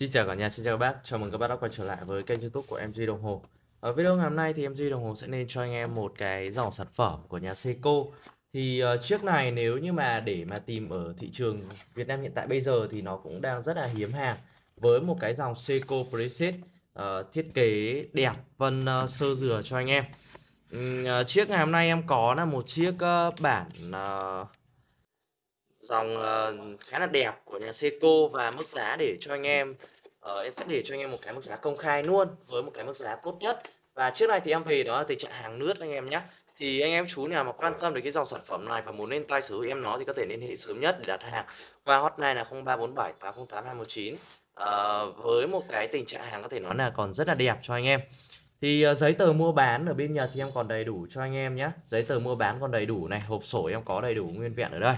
Xin chào cả nhà, xin chào các bác. Chào mừng các bác đã quay trở lại với kênh YouTube của em Duy Đồng Hồ. Ở video ngày hôm nay thì em Duy Đồng Hồ sẽ nên cho anh em một cái dòng sản phẩm của nhà Seiko. Thì uh, chiếc này nếu như mà để mà tìm ở thị trường Việt Nam hiện tại bây giờ thì nó cũng đang rất là hiếm hàng với một cái dòng Seiko Preset uh, ờ, thiết kế đẹp vân uh, sơ dừa cho anh em. Uh, chiếc ngày hôm nay em có là một chiếc uh, bản uh, dòng uh, khá là đẹp của nhà Seiko và mức giá để cho anh em uh, em sẽ để cho anh em một cái mức giá công khai luôn với một cái mức giá tốt nhất và trước này thì em về đó là tình trạng hàng nước anh em nhé thì anh em chú nào mà quan tâm đến cái dòng sản phẩm này và muốn lên tay sử hữu em nó thì có thể liên hệ sớm nhất để đặt hàng qua hotline là 0347 808 219 à, với một cái tình trạng hàng có thể nói là còn rất là đẹp cho anh em thì uh, giấy tờ mua bán ở bên nhà thì em còn đầy đủ cho anh em nhé giấy tờ mua bán còn đầy đủ này hộp sổ em có đầy đủ nguyên vẹn ở đây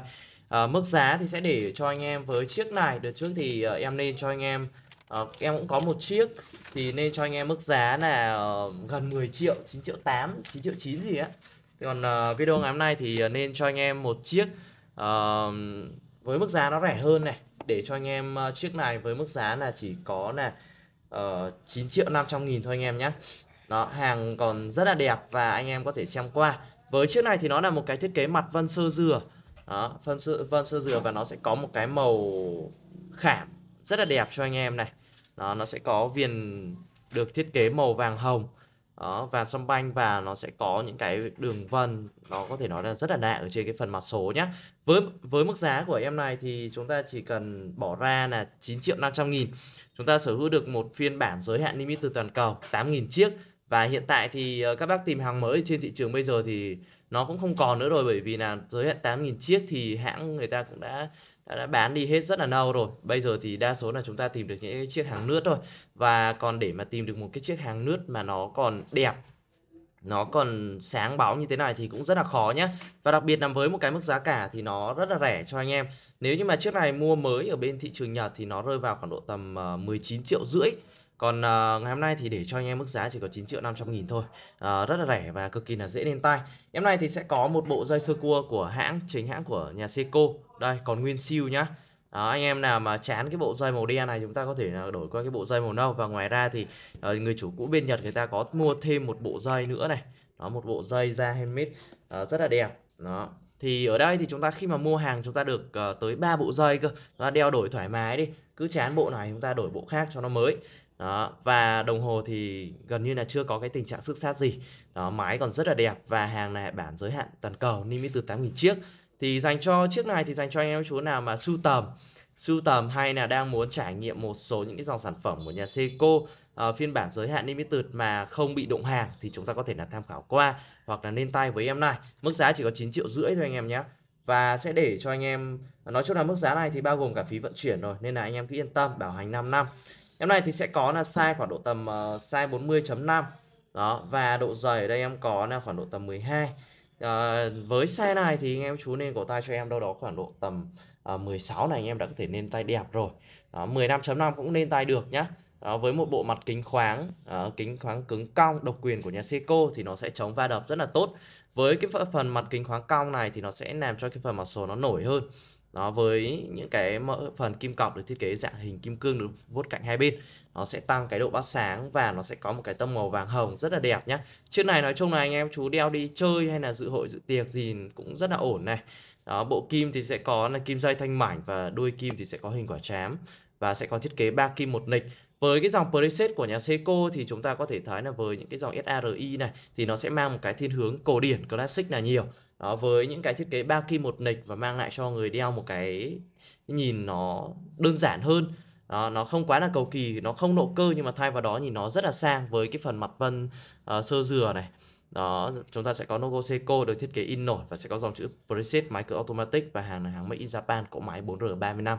à, mức giá thì sẽ để cho anh em với chiếc này đợt trước thì à, em nên cho anh em à, em cũng có một chiếc thì nên cho anh em mức giá là gần 10 triệu 9 triệu 8 9 triệu 9 gì á còn à, video ngày hôm nay thì nên cho anh em một chiếc à, với mức giá nó rẻ hơn này để cho anh em chiếc này với mức giá là chỉ có là uh, 9 triệu 500 nghìn thôi anh em nhé đó, hàng còn rất là đẹp và anh em có thể xem qua với chiếc này thì nó là một cái thiết kế mặt vân sơ dừa đó, phân sơ vân sơ dừa và nó sẽ có một cái màu khảm rất là đẹp cho anh em này đó, nó sẽ có viền được thiết kế màu vàng hồng đó, và sâm banh và nó sẽ có những cái đường vân nó có thể nói là rất là lạ ở trên cái phần mặt số nhá với với mức giá của em này thì chúng ta chỉ cần bỏ ra là 9 triệu 500 nghìn chúng ta sở hữu được một phiên bản giới hạn limit từ toàn cầu 8.000 chiếc và hiện tại thì ờ, các bác tìm hàng mới trên thị trường bây giờ thì nó cũng không còn nữa rồi bởi vì là giới hạn 8.000 chiếc thì hãng người ta cũng đã, đã đã bán đi hết rất là lâu rồi bây giờ thì đa số là chúng ta tìm được những chiếc hàng nước thôi và còn để mà tìm được một cái chiếc hàng nước mà nó còn đẹp nó còn sáng bóng như thế này thì cũng rất là khó nhé Và đặc biệt nằm với một cái mức giá cả thì nó rất là rẻ cho anh em Nếu như mà chiếc này mua mới ở bên thị trường Nhật thì nó rơi vào khoảng độ tầm 19 ờ, triệu rưỡi còn uh, ngày hôm nay thì để cho anh em mức giá chỉ có 9 triệu 500 nghìn thôi uh, rất là rẻ và cực kỳ là dễ lên tay em này thì sẽ có một bộ dây sơ cua của hãng chính hãng của nhà Seiko đây còn nguyên siêu nhá À, anh em nào mà chán cái bộ dây màu đen này chúng ta có thể đổi qua cái bộ dây màu nâu và ngoài ra thì uh, người chủ cũ bên Nhật người ta có mua thêm một bộ dây nữa này đó một bộ dây da handmade uh, rất là đẹp đó thì ở đây thì chúng ta khi mà mua hàng chúng ta được uh, tới 3 bộ dây cơ chúng ta đeo đổi thoải mái đi cứ chán bộ này chúng ta đổi bộ khác cho nó mới đó, và đồng hồ thì gần như là chưa có cái tình trạng xước sát gì đó máy còn rất là đẹp và hàng này bản giới hạn toàn cầu niêm yết từ 8.000 chiếc thì dành cho chiếc này thì dành cho anh em chú nào mà sưu tầm sưu tầm hay là đang muốn trải nghiệm một số những cái dòng sản phẩm của nhà Seiko uh, ờ, phiên bản giới hạn niêm limited mà không bị động hàng thì chúng ta có thể là tham khảo qua hoặc là lên tay với em này mức giá chỉ có 9 triệu rưỡi thôi anh em nhé và sẽ để cho anh em nói chung là mức giá này thì bao gồm cả phí vận chuyển rồi nên là anh em cứ yên tâm bảo hành 5 năm Em này thì sẽ có là size khoảng độ tầm uh, size 40.5. Đó, và độ dày ở đây em có là khoảng độ tầm 12. À, ờ, với size này thì anh em chú nên cổ tay cho em đâu đó khoảng độ tầm à, ờ, 16 này anh em đã có thể nên tay đẹp rồi. À, 15.5 cũng nên tay được nhá. À, với một bộ mặt kính khoáng, à, kính khoáng cứng cong độc quyền của nhà Seiko thì nó sẽ chống va đập rất là tốt. Với cái phần mặt kính khoáng cong này thì nó sẽ làm cho cái phần mặt sổ nó nổi hơn đó với những cái phần kim cọc được thiết kế dạng hình kim cương được vuốt cạnh hai bên nó sẽ tăng cái độ bắt sáng và nó sẽ có một cái tông màu vàng hồng rất là đẹp nhá chiếc này nói chung là anh em chú đeo đi chơi hay là dự hội dự tiệc gì cũng rất là ổn này đó bộ kim thì sẽ có là kim dây thanh mảnh và đuôi kim thì sẽ có hình quả chám và sẽ có thiết kế ba kim một nịch với cái dòng preset của nhà Seiko thì chúng ta có thể thấy là với những cái dòng SRI này thì nó sẽ mang một cái thiên hướng cổ điển classic là nhiều đó, với những cái thiết kế ba kim một nịch và mang lại cho người đeo một cái nhìn nó đơn giản hơn đó, nó không quá là cầu kỳ nó không độ cơ nhưng mà thay vào đó nhìn nó rất là sang với cái phần mặt vân uh, sơ dừa này đó chúng ta sẽ có logo Seiko được thiết kế in nổi và sẽ có dòng chữ preset máy cỡ automatic và hàng là hàng made in Japan cỗ máy 4R 35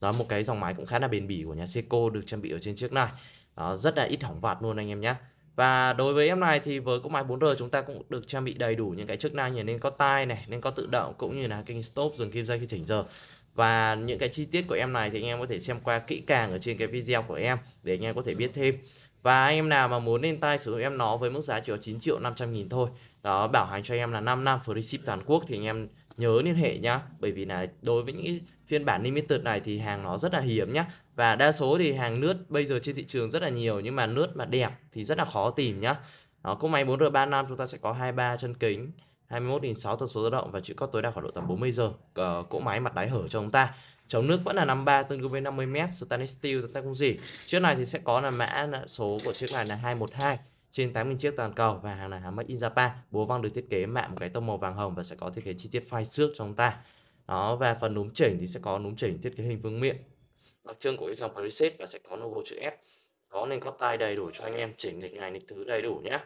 đó một cái dòng máy cũng khá là bền bỉ của nhà Seiko được trang bị ở trên chiếc này đó, rất là ít hỏng vặt luôn anh em nhé và đối với em này thì với cỗ máy 4R chúng ta cũng được trang bị đầy đủ những cái chức năng như nên có tai này, nên có tự động cũng như là kinh stop dừng kim dây khi chỉnh giờ. Và những cái chi tiết của em này thì anh em có thể xem qua kỹ càng ở trên cái video của em để anh em có thể biết thêm. Và anh em nào mà muốn lên tay sử dụng em nó với mức giá chỉ có 9 triệu 500 nghìn thôi. Đó bảo hành cho em là 5 năm free ship toàn quốc thì anh em nhớ liên hệ nhá bởi vì là đối với những phiên bản limited này thì hàng nó rất là hiếm nhá và đa số thì hàng nước bây giờ trên thị trường rất là nhiều nhưng mà nước mà đẹp thì rất là khó tìm nhá đó cốc máy 4R năm chúng ta sẽ có 23 chân kính 21.600 tần số tự động và chữ cóp tối đa khoảng độ tầm 40 giờ cỗ máy mặt đáy hở cho chúng ta chống nước vẫn là 53 tương đương với 50 m stainless steel chúng ta không gì chiếc này thì sẽ có là mã số của chiếc này là 212 trên 80 chiếc toàn cầu và hàng là hàng made in Japan. Búa văng được thiết kế mạ một cái tông màu vàng hồng và sẽ có thiết kế chi tiết phai xước cho chúng ta. Đó và phần núm chỉnh thì sẽ có núm chỉnh thiết kế hình vương miệng Đặc trưng của cái dòng preset và sẽ có logo chữ F. Có nên có tay đầy đủ cho anh em chỉnh lịch ngày lịch thứ đầy đủ nhé.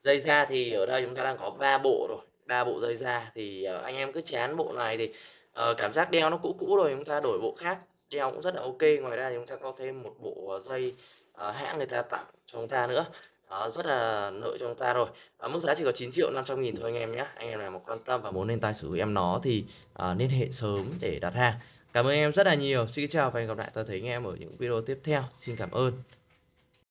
Dây da thì ở đây chúng ta đang có 3 bộ rồi, 3 bộ dây da thì ờ, anh em cứ chán bộ này thì uh, cảm giác đeo nó cũ cũ rồi chúng ta đổi bộ khác đeo cũng rất là ok ngoài ra thì chúng ta có thêm một bộ ờ, dây Ờ, hãng người ta tặng cho chúng ta nữa đó, rất là nợ cho chúng ta rồi à, mức giá chỉ có 9 triệu 500 nghìn thôi anh em nhé anh em nào mà quan tâm và muốn lên tay sử dụng em nó thì à, liên hệ sớm để đặt hàng cảm ơn em rất là nhiều xin chào và hẹn gặp lại tôi thấy anh em ở những video tiếp theo xin cảm ơn